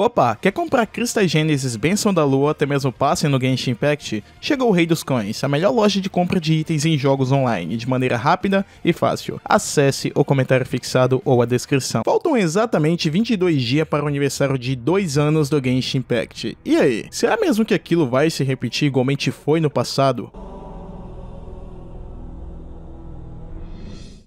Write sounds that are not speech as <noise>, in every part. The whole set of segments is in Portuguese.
Opa, quer comprar Crista Gênesis, Benção da Lua, até mesmo passe no Genshin Impact? Chegou o Rei dos Coins, a melhor loja de compra de itens em jogos online, de maneira rápida e fácil. Acesse o comentário fixado ou a descrição. Faltam exatamente 22 dias para o aniversário de 2 anos do Genshin Impact. E aí, será mesmo que aquilo vai se repetir igualmente foi no passado?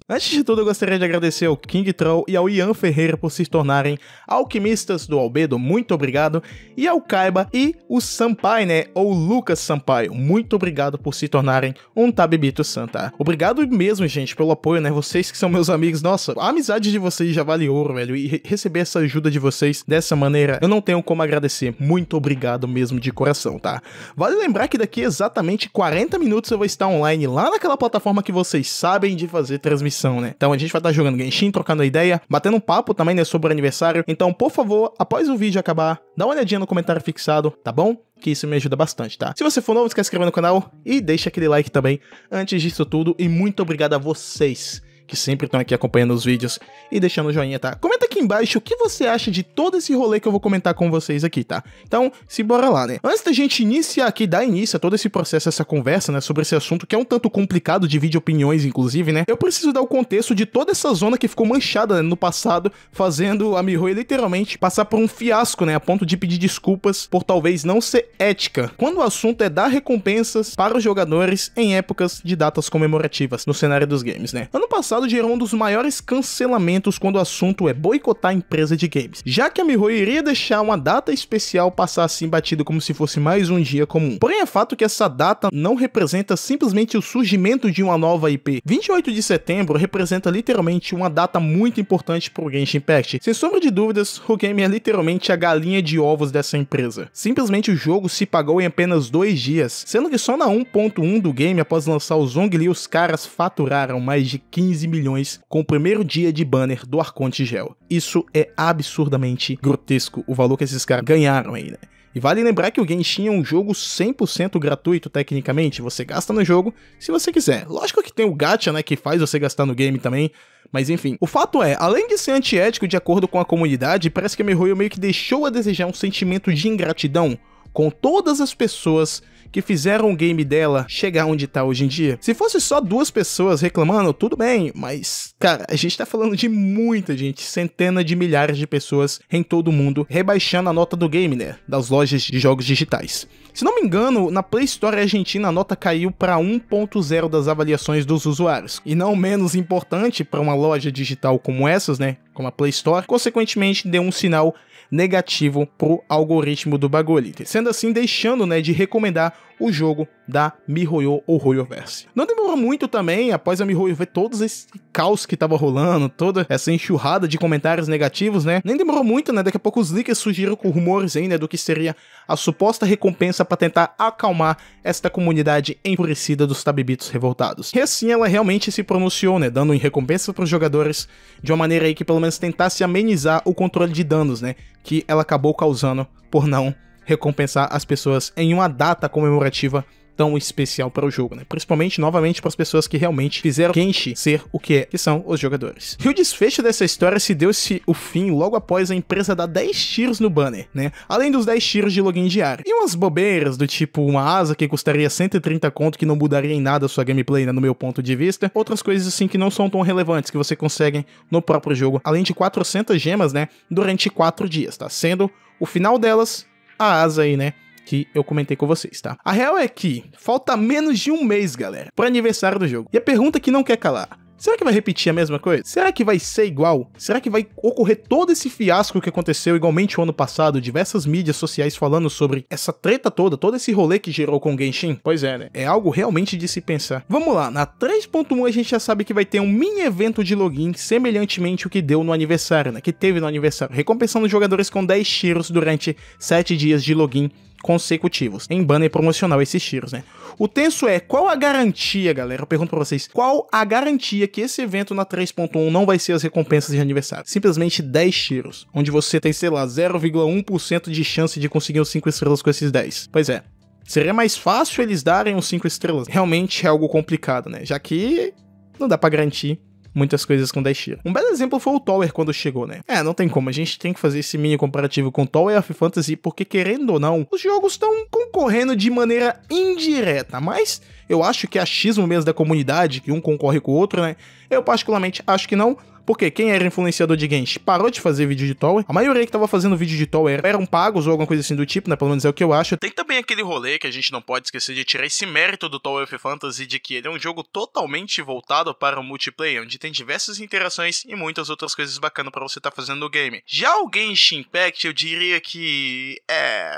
Antes de tudo, eu gostaria de agradecer ao King Troll e ao Ian Ferreira por se tornarem alquimistas do Albedo, muito obrigado, e ao Kaiba e o Sampaio, né, ou Lucas Sampaio, muito obrigado por se tornarem um Tabibito Santa. Obrigado mesmo, gente, pelo apoio, né, vocês que são meus amigos, nossa, a amizade de vocês já vale ouro, velho, e receber essa ajuda de vocês dessa maneira, eu não tenho como agradecer, muito obrigado mesmo de coração, tá? Vale lembrar que daqui exatamente 40 minutos eu vou estar online lá naquela plataforma que vocês sabem de fazer transmissão né? Então a gente vai estar tá jogando Genshin, trocando ideia, batendo um papo também, né, sobre o aniversário. Então, por favor, após o vídeo acabar, dá uma olhadinha no comentário fixado, tá bom? que isso me ajuda bastante, tá? Se você for novo, não esquece de se inscrever no canal e deixa aquele like também antes disso tudo. E muito obrigado a vocês que sempre estão aqui acompanhando os vídeos e deixando o joinha, tá? Comenta aqui embaixo o que você acha de todo esse rolê que eu vou comentar com vocês aqui, tá? Então, se bora lá, né? Antes da gente iniciar aqui, dar início a todo esse processo, essa conversa, né, sobre esse assunto que é um tanto complicado, divide opiniões, inclusive, né? Eu preciso dar o contexto de toda essa zona que ficou manchada né, no passado, fazendo a Mihoy literalmente passar por um fiasco, né? A ponto de pedir desculpas por talvez não ser ética. Quando o assunto é dar recompensas para os jogadores em épocas de datas comemorativas no cenário dos games, né? Ano passado gerou um dos maiores cancelamentos quando o assunto é boicote boicotar a empresa de games, já que a Miho iria deixar uma data especial passar assim batido como se fosse mais um dia comum. Porém é fato que essa data não representa simplesmente o surgimento de uma nova IP. 28 de setembro representa literalmente uma data muito importante para o Genshin Impact. Sem sombra de dúvidas, o game é literalmente a galinha de ovos dessa empresa. Simplesmente o jogo se pagou em apenas dois dias, sendo que só na 1.1 do game, após lançar o Zhongli, os caras faturaram mais de 15 milhões com o primeiro dia de banner do Arconte Gel. Isso é absurdamente grotesco o valor que esses caras ganharam aí, né? E vale lembrar que o Genshin é um jogo 100% gratuito, tecnicamente. Você gasta no jogo se você quiser. Lógico que tem o gacha, né, que faz você gastar no game também. Mas enfim, o fato é, além de ser antiético de acordo com a comunidade, parece que a MiHoYo meio que deixou a desejar um sentimento de ingratidão com todas as pessoas que fizeram o game dela chegar onde tá hoje em dia. Se fosse só duas pessoas reclamando, tudo bem, mas, cara, a gente tá falando de muita gente, centenas de milhares de pessoas em todo o mundo rebaixando a nota do game, né? Das lojas de jogos digitais. Se não me engano, na Play Store Argentina a nota caiu para 1.0 das avaliações dos usuários. E não menos importante para uma loja digital como essas, né? como a Play Store, consequentemente deu um sinal negativo pro algoritmo do bagulho, sendo assim deixando né, de recomendar o jogo da MiHoYo ou HoYoverse. Não demorou muito também, após a MiHoYo ver todo esse caos que tava rolando, toda essa enxurrada de comentários negativos, né? Nem demorou muito, né? Daqui a pouco os leakers surgiram com rumores ainda né, do que seria a suposta recompensa para tentar acalmar esta comunidade enfurecida dos tabibitos revoltados. E assim ela realmente se pronunciou, né? Dando em recompensa para os jogadores de uma maneira aí que pelo menos tentasse amenizar o controle de danos, né? Que ela acabou causando por não recompensar as pessoas em uma data comemorativa tão especial para o jogo, né? Principalmente, novamente, para as pessoas que realmente fizeram Kenshi ser o que é, que são os jogadores. E o desfecho dessa história se deu-se o fim logo após a empresa dar 10 tiros no banner, né? Além dos 10 tiros de login diário. E umas bobeiras do tipo uma asa que custaria 130 conto que não mudaria em nada a sua gameplay, né, no meu ponto de vista. Outras coisas assim que não são tão relevantes que você consegue no próprio jogo, além de 400 gemas, né, durante 4 dias, tá? Sendo o final delas a asa aí, né? que eu comentei com vocês, tá? A real é que falta menos de um mês, galera, para aniversário do jogo. E a pergunta que não quer calar: Será que vai repetir a mesma coisa? Será que vai ser igual? Será que vai ocorrer todo esse fiasco que aconteceu igualmente o ano passado, diversas mídias sociais falando sobre essa treta toda, todo esse rolê que gerou com o Genshin? Pois é, né? É algo realmente de se pensar. Vamos lá, na 3.1 a gente já sabe que vai ter um mini evento de login semelhantemente o que deu no aniversário, né? Que teve no aniversário, recompensando jogadores com 10 tiros durante 7 dias de login consecutivos. Em banner promocional esses tiros, né? O tenso é qual a garantia, galera? Eu pergunto pra vocês: qual a garantia que esse evento na 3.1 não vai ser as recompensas de aniversário? Simplesmente 10 tiros, onde você tem, sei lá, 0,1% de chance de conseguir os 5 estrelas com esses 10. Pois é. Seria mais fácil eles darem os 5 estrelas. Realmente é algo complicado, né? Já que não dá para garantir muitas coisas com Daishira. Um belo exemplo foi o Tower quando chegou, né? É, não tem como, a gente tem que fazer esse mini comparativo com Tower of Fantasy, porque querendo ou não, os jogos estão concorrendo de maneira indireta, mas eu acho que é achismo mesmo da comunidade, que um concorre com o outro, né? Eu particularmente acho que não, porque quem era influenciador de games parou de fazer vídeo de Tower. A maioria que tava fazendo vídeo de Tower eram pagos ou alguma coisa assim do tipo, né? Pelo menos é o que eu acho. Tem também aquele rolê que a gente não pode esquecer de tirar esse mérito do Tower of Fantasy de que ele é um jogo totalmente voltado para o multiplayer, onde tem diversas interações e muitas outras coisas bacanas para você estar tá fazendo no game. Já o Genshin Impact, eu diria que é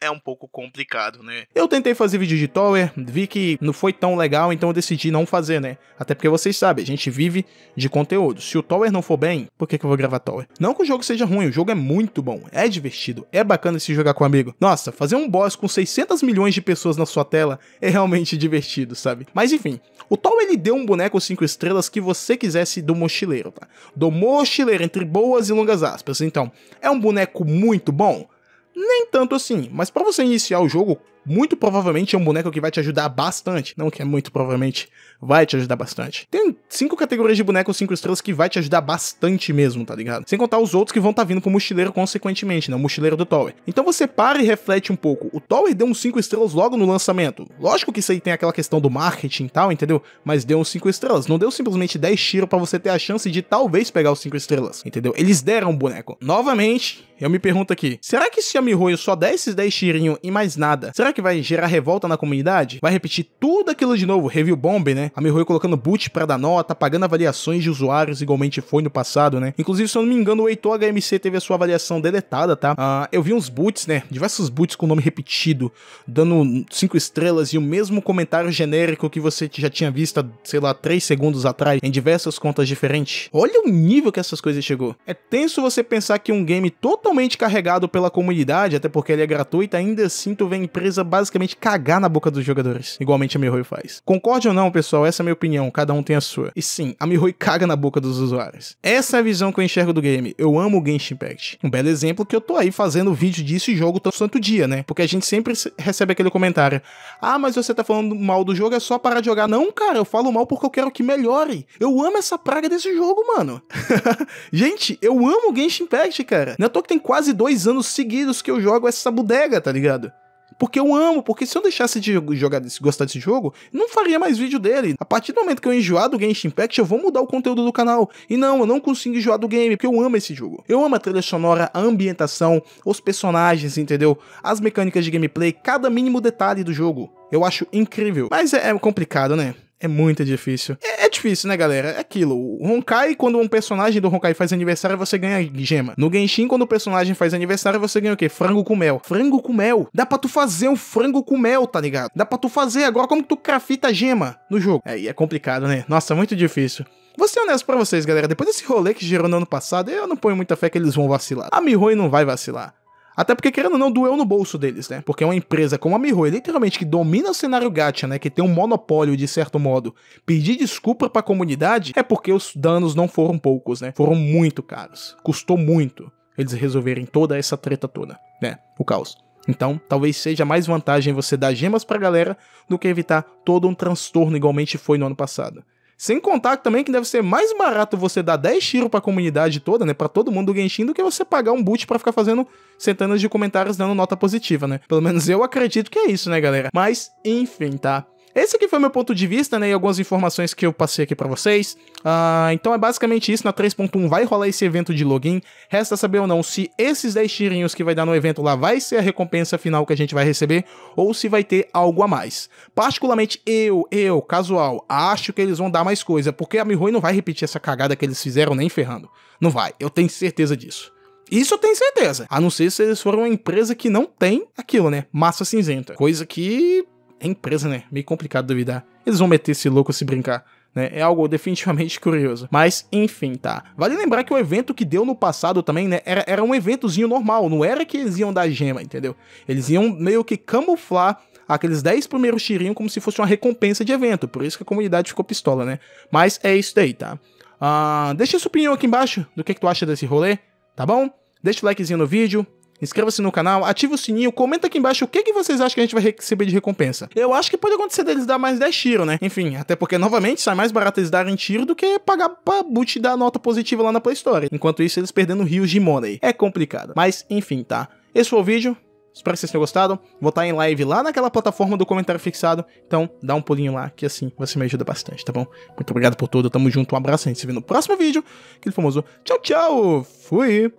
é um pouco complicado, né? Eu tentei fazer vídeo de Tower, vi que não foi tão legal, então eu decidi não fazer, né? Até porque vocês sabem, a gente vive de conteúdo. Se o Tower não for bem, por que, que eu vou gravar Tower? Não que o jogo seja ruim, o jogo é muito bom, é divertido, é bacana se jogar com um amigo. Nossa, fazer um boss com 600 milhões de pessoas na sua tela é realmente <laughs> divertido, sabe? Mas enfim, o Tower ele deu um boneco 5 estrelas que você quisesse do mochileiro, tá? Do mochileiro, entre boas e longas aspas. Então, é um boneco muito bom? Nem tanto assim, mas para você iniciar o jogo muito provavelmente é um boneco que vai te ajudar bastante. Não que é muito provavelmente, vai te ajudar bastante. Tem cinco categorias de boneco 5 estrelas que vai te ajudar bastante mesmo, tá ligado? Sem contar os outros que vão estar tá vindo pro mochileiro consequentemente, né? O mochileiro do Tower. Então você para e reflete um pouco. O Tower deu uns 5 estrelas logo no lançamento. Lógico que isso aí tem aquela questão do marketing e tal, entendeu? Mas deu uns 5 estrelas. Não deu simplesmente 10 tiros para você ter a chance de talvez pegar os 5 estrelas, entendeu? Eles deram um boneco. Novamente, eu me pergunto aqui, será que se a Mihoyo só der esses 10 tirinhos e mais nada, será Será que vai gerar revolta na comunidade? Vai repetir tudo aquilo de novo, review bomb, né? A Mihoyo colocando boot pra dar nota, pagando avaliações de usuários, igualmente foi no passado, né? Inclusive, se eu não me engano, o Heitor HMC teve a sua avaliação deletada, tá? Uh, eu vi uns boots, né? Diversos boots com o nome repetido, dando cinco estrelas e o mesmo comentário genérico que você já tinha visto, sei lá, três segundos atrás, em diversas contas diferentes. Olha o nível que essas coisas chegou. É tenso você pensar que um game totalmente carregado pela comunidade, até porque ele é gratuito, ainda assim tu vê empresa precisa basicamente cagar na boca dos jogadores, igualmente a Mihoyo faz. Concorde ou não, pessoal, essa é a minha opinião, cada um tem a sua. E sim, a Mihoyo caga na boca dos usuários. Essa é a visão que eu enxergo do game. Eu amo o Genshin Impact. Um belo exemplo que eu tô aí fazendo vídeo disso e jogo tanto santo dia, né? Porque a gente sempre recebe aquele comentário: "Ah, mas você tá falando mal do jogo, é só parar de jogar". Não, cara, eu falo mal porque eu quero que melhore. Eu amo essa praga desse jogo, mano. <laughs> gente, eu amo o Genshin Impact, cara. Não é à toa que tem quase dois anos seguidos que eu jogo essa bodega, tá ligado? porque eu amo, porque se eu deixasse de jogar, de gostar desse jogo, não faria mais vídeo dele. A partir do momento que eu enjoar do Genshin Impact, eu vou mudar o conteúdo do canal. E não, eu não consigo enjoar do game, porque eu amo esse jogo. Eu amo a trilha sonora, a ambientação, os personagens, entendeu? As mecânicas de gameplay, cada mínimo detalhe do jogo. Eu acho incrível. Mas é, é complicado, né? É muito difícil. É, é, difícil, né, galera? É aquilo. O Honkai, quando um personagem do Honkai faz aniversário, você ganha gema. No Genshin, quando o personagem faz aniversário, você ganha o quê? Frango com mel. Frango com mel. Dá pra tu fazer um frango com mel, tá ligado? Dá pra tu fazer. Agora, como que tu crafita gema no jogo? Aí é, é complicado, né? Nossa, muito difícil. Vou ser honesto pra vocês, galera. Depois desse rolê que gerou no ano passado, eu não ponho muita fé que eles vão vacilar. A Mihoi não vai vacilar. Até porque, querendo ou não, doeu no bolso deles, né? Porque uma empresa como a Mihoi, literalmente, que domina o cenário gacha, né? Que tem um monopólio, de certo modo, pedir desculpa pra comunidade é porque os danos não foram poucos, né? Foram muito caros. Custou muito eles resolverem toda essa treta toda, né? O caos. Então, talvez seja mais vantagem você dar gemas pra galera do que evitar todo um transtorno igualmente foi no ano passado. Sem contar também que deve ser mais barato você dar 10 tiros pra comunidade toda, né? Pra todo mundo do Genshin, do que você pagar um boot para ficar fazendo centenas de comentários dando nota positiva, né? Pelo menos eu acredito que é isso, né, galera? Mas, enfim, tá? Esse aqui foi meu ponto de vista, né, e algumas informações que eu passei aqui para vocês. Uh, então é basicamente isso, na 3.1 vai rolar esse evento de login, resta saber ou não se esses 10 tirinhos que vai dar no evento lá vai ser a recompensa final que a gente vai receber, ou se vai ter algo a mais. Particularmente eu, eu, casual, acho que eles vão dar mais coisa, porque a Mihoy não vai repetir essa cagada que eles fizeram nem ferrando. Não vai, eu tenho certeza disso. Isso eu tenho certeza. A não ser se eles forem uma empresa que não tem aquilo, né? Massa cinzenta. Coisa que é empresa, né? Meio complicado duvidar. Eles vão meter esse louco se brincar. Né? É algo definitivamente <laughs> curioso. Mas, enfim, tá. Vale lembrar que o evento que deu no passado também, né? Era, era um eventozinho normal, não era que eles iam dar gema, entendeu? Eles iam meio que camuflar aqueles 10 primeiros tirinhos como se fosse uma recompensa de evento. Por isso que a comunidade ficou pistola, né? Mas é isso daí, tá? ah deixa sua opinião aqui embaixo do que, é que tu acha desse rolê, tá bom? Deixa o likezinho no vídeo, inscreva-se no canal, ative o sininho, comenta aqui embaixo o que, que vocês acham que a gente vai receber de recompensa. Eu acho que pode acontecer deles dar mais 10 tiros, né? Enfim, até porque, novamente, sai mais barato eles darem tiro do que pagar pra boot dar nota positiva lá na Play Store. Enquanto isso, eles perdendo rios de money. É complicado. Mas, enfim, tá. Esse foi o vídeo. Espero que vocês tenham gostado. Vou estar tá em live lá naquela plataforma do comentário fixado. Então, dá um pulinho lá, que assim você me ajuda bastante, tá bom? Muito obrigado por tudo. Tamo junto. Um abraço. A gente se vê no próximo vídeo. Aquele famoso tchau, tchau. Fui.